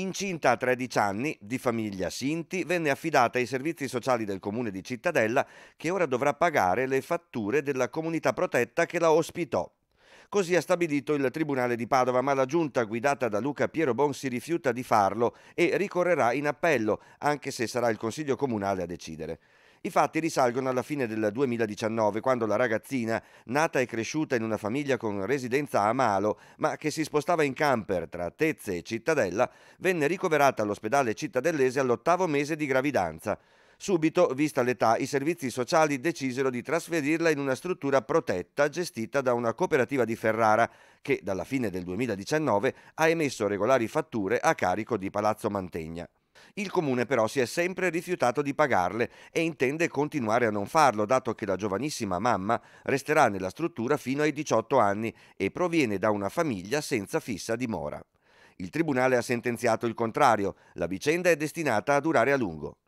Incinta a 13 anni, di famiglia Sinti, venne affidata ai servizi sociali del comune di Cittadella che ora dovrà pagare le fatture della comunità protetta che la ospitò. Così ha stabilito il Tribunale di Padova, ma la giunta guidata da Luca Piero Bon si rifiuta di farlo e ricorrerà in appello, anche se sarà il Consiglio Comunale a decidere. I fatti risalgono alla fine del 2019, quando la ragazzina, nata e cresciuta in una famiglia con residenza a Malo, ma che si spostava in camper tra Tezze e Cittadella, venne ricoverata all'ospedale cittadellese all'ottavo mese di gravidanza. Subito, vista l'età, i servizi sociali decisero di trasferirla in una struttura protetta gestita da una cooperativa di Ferrara che dalla fine del 2019 ha emesso regolari fatture a carico di Palazzo Mantegna. Il comune però si è sempre rifiutato di pagarle e intende continuare a non farlo, dato che la giovanissima mamma resterà nella struttura fino ai 18 anni e proviene da una famiglia senza fissa dimora. Il tribunale ha sentenziato il contrario, la vicenda è destinata a durare a lungo.